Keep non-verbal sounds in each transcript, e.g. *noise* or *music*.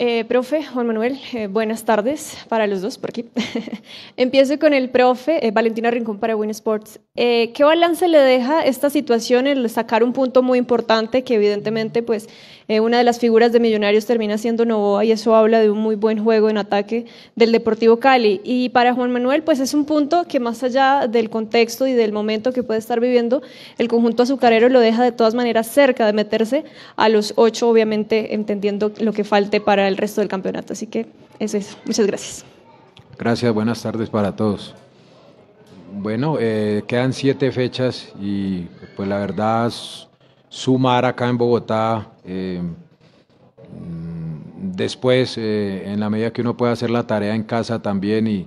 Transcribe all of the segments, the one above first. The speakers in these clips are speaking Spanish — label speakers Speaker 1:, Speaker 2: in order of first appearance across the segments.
Speaker 1: Eh, profe Juan Manuel, eh, buenas tardes para los dos por aquí. *laughs* Empiezo con el profe eh, Valentina Rincón para Win Sports. ¿Qué balance le deja esta situación el sacar un punto muy importante que evidentemente pues una de las figuras de Millonarios termina siendo Novoa y eso habla de un muy buen juego en ataque del Deportivo Cali? Y para Juan Manuel pues es un punto que más allá del contexto y del momento que puede estar viviendo, el conjunto azucarero lo deja de todas maneras cerca de meterse a los ocho, obviamente entendiendo lo que falte para el resto del campeonato. Así que eso es. Muchas gracias. Gracias, buenas tardes para todos. Bueno, eh, quedan siete fechas y pues la verdad sumar acá en Bogotá, eh, mm, después eh, en la medida que uno pueda hacer la tarea en casa también y,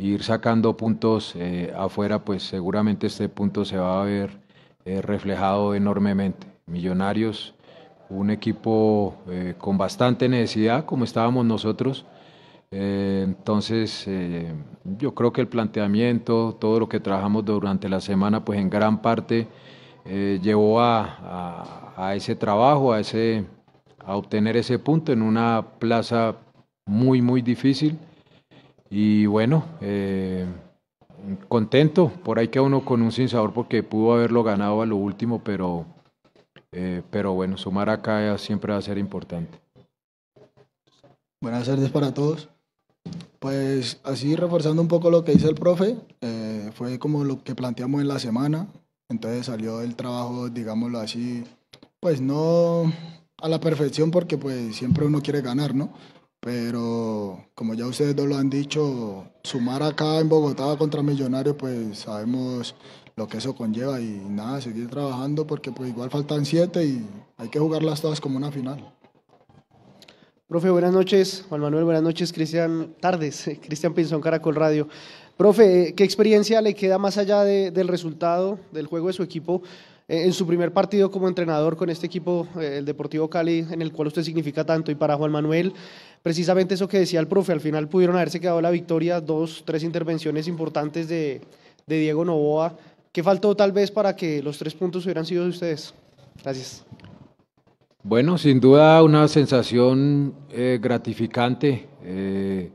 Speaker 1: ir sacando puntos afuera, pues seguramente este punto se va a ver reflejado enormemente. Millonarios un equipo eh, con bastante necesidad, como estábamos nosotros. Eh, entonces, eh, yo creo que el planteamiento, todo lo que trabajamos durante la semana, pues en gran parte llevó a, ese trabajo, a, ese, a obtener ese punto en una plaza muy, muy difícil. Y bueno, contento, por ahí que uno con un sinsabor porque pudo haberlo ganado a lo último, pero eh, pero bueno, sumar acá siempre va a ser importante.
Speaker 2: Buenas tardes para todos. Pues así reforzando un poco lo que dice el profe, eh, fue como lo que planteamos en la semana, entonces salió el trabajo, digámoslo así, pues no a la perfección porque pues siempre uno quiere ganar, ¿no? Pero como ya ustedes dos lo han dicho, sumar acá en Bogotá contra Millonarios, pues sabemos lo que eso conlleva y nada, seguir trabajando porque pues igual faltan siete y hay que jugarlas todas como una final. Profe, buenas noches. Juan Manuel, buenas noches. Cristian, tardes. *laughs* Cristian Pinzón, Caracol Radio. Profe, eh, ¿qué experiencia le queda más allá del resultado del juego de su equipo eh, en su primer partido como entrenador con este equipo, eh, el Deportivo Cali, en el cual usted significa tanto? Y para Juan Manuel, precisamente eso que decía el profe, al final pudieron haberse quedado la victoria, dos, tres intervenciones importantes de, de Diego Novoa ¿Qué faltó tal vez para que los tres puntos hubieran sido de ustedes? Gracias.
Speaker 1: Bueno, sin duda una sensación eh, gratificante eh,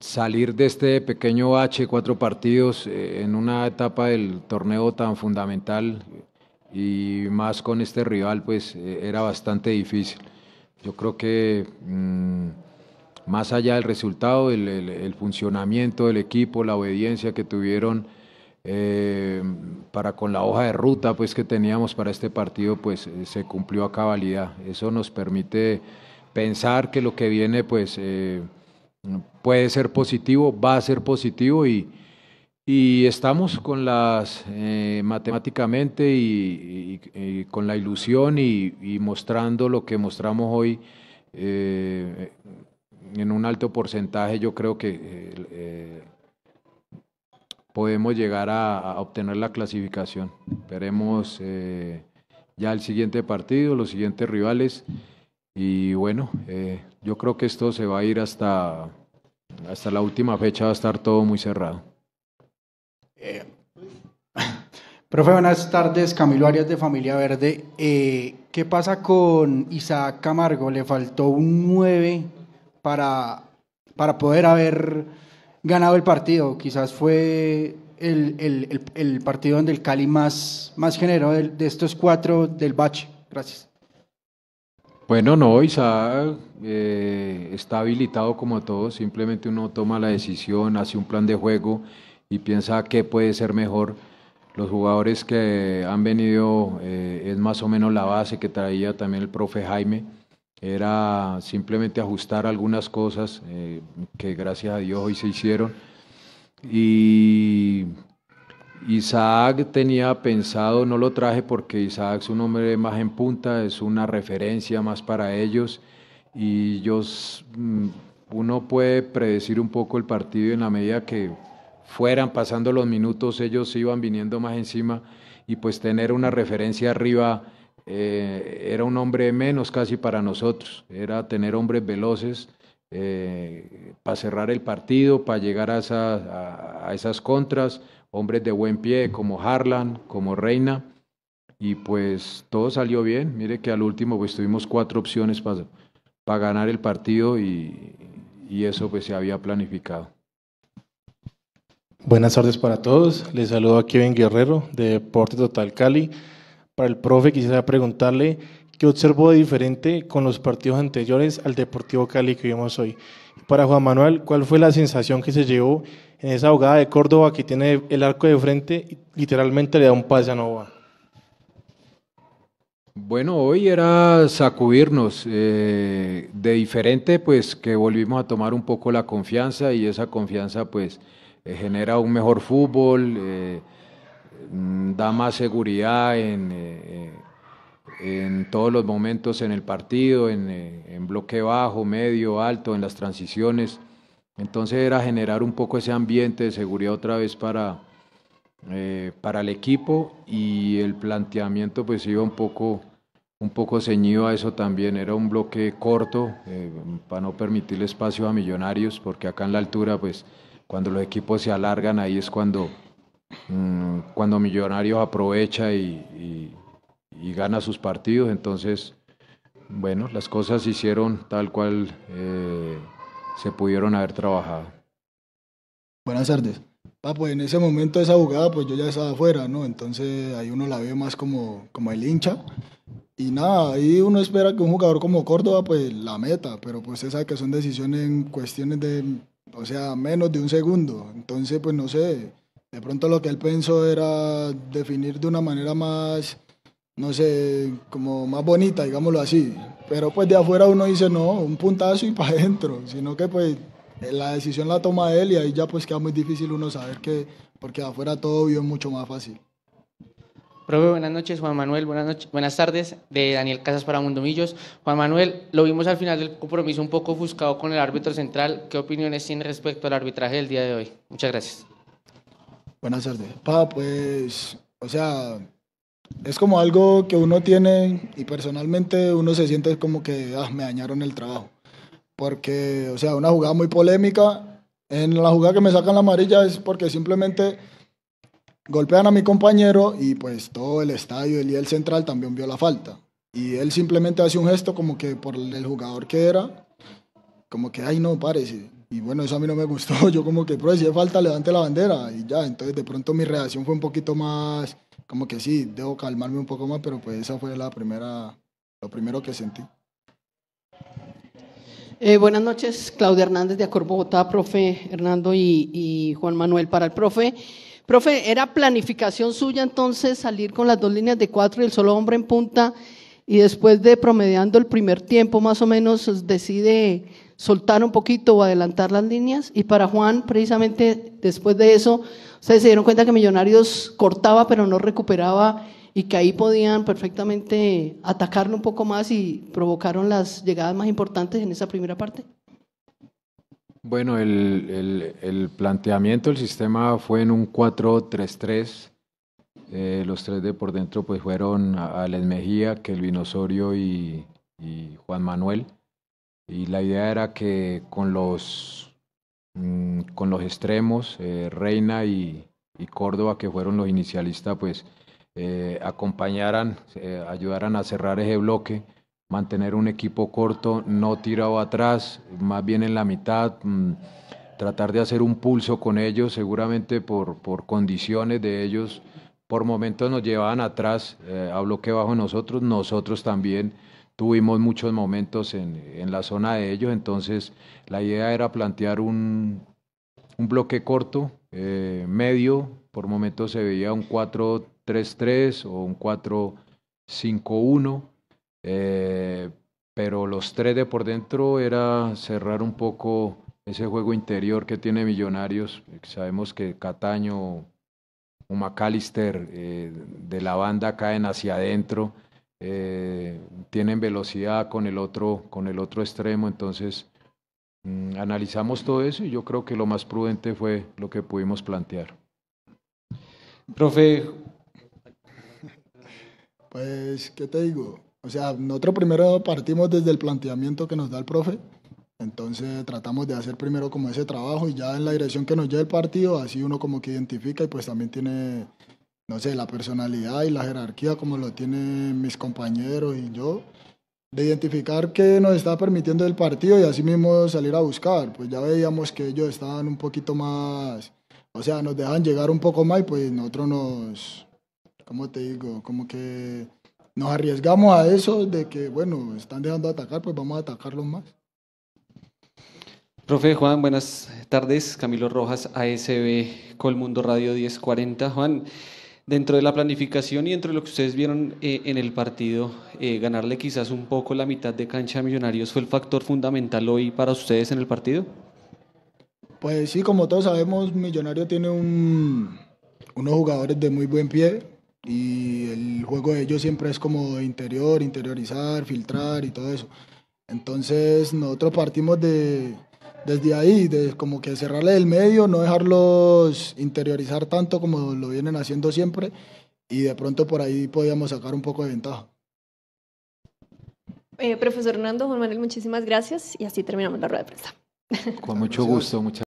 Speaker 1: salir de este pequeño h cuatro partidos, eh, en una etapa del torneo tan fundamental y más con este rival, pues era bastante difícil. Yo creo que mm, más allá del resultado, el, el funcionamiento del equipo, la obediencia que tuvieron, eh, para con la hoja de ruta pues, que teníamos para este partido, pues eh, se cumplió a cabalidad. Eso nos permite pensar que lo que viene pues, eh, puede ser positivo, va a ser positivo y, y estamos con las matemáticamente y, con la ilusión y, mostrando lo que mostramos hoy en un alto porcentaje. Yo creo que podemos llegar a, obtener la clasificación. Veremos eh, ya el siguiente partido, los siguientes rivales y bueno, eh, yo creo que esto se va a ir hasta, hasta la última fecha, va a estar todo muy cerrado.
Speaker 2: Eh, *laughs* profe, buenas tardes, Camilo Arias de Familia Verde. ¿Qué pasa con Isaac Camargo? Le faltó un 9 para, para poder haber ganado el partido. Quizás fue el, el, partido donde el Cali más, más generó de, estos cuatro del bache.
Speaker 1: Gracias. Bueno, no, Isaac eh, está habilitado como todo. Simplemente uno toma la decisión, hace un plan de juego y piensa qué puede ser mejor. Los jugadores que han venido eh, es más o menos la base que traía también el profe Jaime era simplemente ajustar algunas cosas eh, que gracias a Dios hoy se hicieron. Y Isaac tenía pensado, no lo traje porque Isaac es un hombre más en punta, es una referencia más para ellos y yo, mm, uno puede predecir un poco el partido en la medida que fueran pasando los minutos ellos iban viniendo más encima y pues tener una referencia arriba eh, era un hombre menos casi para nosotros, era tener hombres veloces eh, para cerrar el partido, para llegar a, a, esas contras, hombres de buen pie como Harlan, como Reina, y pues todo salió bien. Mire que al último pues tuvimos cuatro opciones para, para ganar el partido y, y eso pues se había planificado.
Speaker 2: Buenas tardes para todos. Les saludo a Kevin Guerrero de Deporte Total Cali para el profe, quisiera preguntarle qué observó de diferente con los partidos anteriores al Deportivo Cali que vimos hoy. Para Juan Manuel, ¿cuál fue la sensación que se llevó en esa jugada de Córdoba que tiene el arco de frente y literalmente le da un pase a Nova?
Speaker 1: Bueno, hoy era sacudirnos. Eh, de diferente, pues que volvimos a tomar un poco la confianza y esa confianza, pues, eh, genera un mejor fútbol. Eh, Mm, da más seguridad en, eh, eh, en todos los momentos en el partido, eh, en, bloque bajo, medio, alto, en las transiciones. Entonces era generar un poco ese ambiente de seguridad otra vez para, para el equipo y el planteamiento pues iba un poco, un poco ceñido a eso también. Era un bloque corto para no permitirle espacio a millonarios porque acá en la altura pues cuando los equipos se alargan ahí es cuando Mm, cuando Millonarios aprovecha y, gana sus partidos, entonces, bueno, las cosas se hicieron tal cual eh, se pudieron haber trabajado.
Speaker 2: Buenas tardes. Ah, pues en ese momento esa jugada pues yo ya estaba afuera, ¿no? Entonces ahí uno la ve más como, como el hincha. Y nada, ahí uno espera que un jugador como Córdoba pues la meta, pero pues esa que son decisiones en cuestiones de, o sea, menos de un segundo. Entonces pues no sé, de pronto lo que él pensó era definir de una manera más, no sé, como más bonita, digámoslo así. Pero pues de afuera uno dice, no, un puntazo y *laughs* para adentro, sino que pues la decisión la toma él y ahí ya pues queda muy difícil uno saber que, porque de afuera todo vio mucho más fácil. Profe, buenas noches, Juan Manuel, buenas, noches, buenas tardes, de Daniel Casas para Millos. Juan Manuel, lo vimos al final del compromiso un poco ofuscado con el árbitro central. ¿Qué opiniones tiene respecto al arbitraje del día de hoy? Muchas gracias. Buenas tardes. pues, o sea, es como algo que uno tiene y personalmente uno se siente como que ah, me dañaron el trabajo. Porque, o sea, una jugada muy polémica. En la jugada que me sacan la amarilla es porque simplemente golpean a mi compañero y pues todo el estadio y el central también vio la falta. Y él simplemente hace un gesto como que por el jugador que era, como que, ay no, parece. Y bueno, eso a mí no me gustó. *laughs* Yo como que, pero si es falta, levante la bandera. Y ya, entonces de pronto mi reacción fue un poquito más, como que sí, debo calmarme un poco más, pero pues esa fue la primera, lo primero que sentí. Eh, buenas noches, Claudia Hernández de Acor Bogotá, profe Hernando y, y Juan Manuel para el profe. Profe, ¿era planificación suya entonces salir con las dos líneas de cuatro y el solo hombre en punta y después de promediando el primer tiempo más o menos decide soltar un poquito o adelantar las líneas. Y para Juan, precisamente después de eso, ustedes se dieron cuenta que Millonarios cortaba pero no recuperaba y que ahí podían perfectamente atacarlo un poco más y provocaron las llegadas más importantes en esa primera parte.
Speaker 1: Bueno, el, planteamiento del sistema fue en un 4-3-3. Eh, los tres de por dentro pues fueron Alex Mejía, Kelvin Osorio y Juan Manuel y la idea era que con los, mm, con los extremos, eh, Reina y, Córdoba, que fueron los inicialistas, pues eh, acompañaran, eh, ayudaran a cerrar ese bloque, mantener un equipo corto, no tirado atrás, más bien en la mitad, mm, tratar de hacer un pulso con ellos, seguramente por, por condiciones de ellos. Por momentos nos llevaban atrás, a bloque bajo nosotros, nosotros también tuvimos muchos momentos en, en, la zona de ellos, entonces la idea era plantear un, un bloque corto, eh, medio, por momentos se veía un 4-3-3 o un 4-5-1, eh, pero los tres de por dentro era cerrar un poco ese juego interior que tiene Millonarios, sabemos que Cataño o McAllister eh, de la banda caen hacia adentro, eh, tienen velocidad con el otro, con el otro extremo. Entonces, mm, analizamos todo eso y yo creo que lo más prudente fue lo que pudimos plantear. Profe.
Speaker 2: Pues, ¿qué te digo? O sea, nosotros primero partimos desde el planteamiento que nos da el profe. Entonces tratamos de hacer primero como ese trabajo y ya en la dirección que nos lleva el partido, así uno como que identifica y pues también tiene no sé, la personalidad y la jerarquía como lo tienen mis compañeros y yo, de identificar qué nos está permitiendo el partido y así mismo salir a buscar. Pues ya veíamos que ellos estaban un poquito más, o sea, nos dejan llegar un poco más y pues nosotros nos, ¿cómo te digo? Como que nos arriesgamos a eso de que, bueno, están dejando atacar, pues vamos a atacarlos más. Profe Juan, buenas tardes. Camilo Rojas, ASB Colmundo Radio 1040. Juan, dentro de la planificación y entre lo que ustedes vieron eh, en el partido, eh, ganarle quizás un poco la mitad de cancha a Millonarios fue el factor fundamental hoy para ustedes en el partido. Pues sí, como todos sabemos, Millonarios tiene unos jugadores de muy buen pie y el juego de ellos siempre es como interior, interiorizar, filtrar y todo eso. Entonces nosotros partimos de, desde ahí, de como que cerrarle el medio, no dejarlos interiorizar tanto como lo vienen haciendo siempre y de pronto por ahí podíamos sacar un poco de ventaja. Eh, profesor Hernando, Juan Manuel, muchísimas gracias y así terminamos la rueda de prensa.
Speaker 1: Con mucho gusto, muchas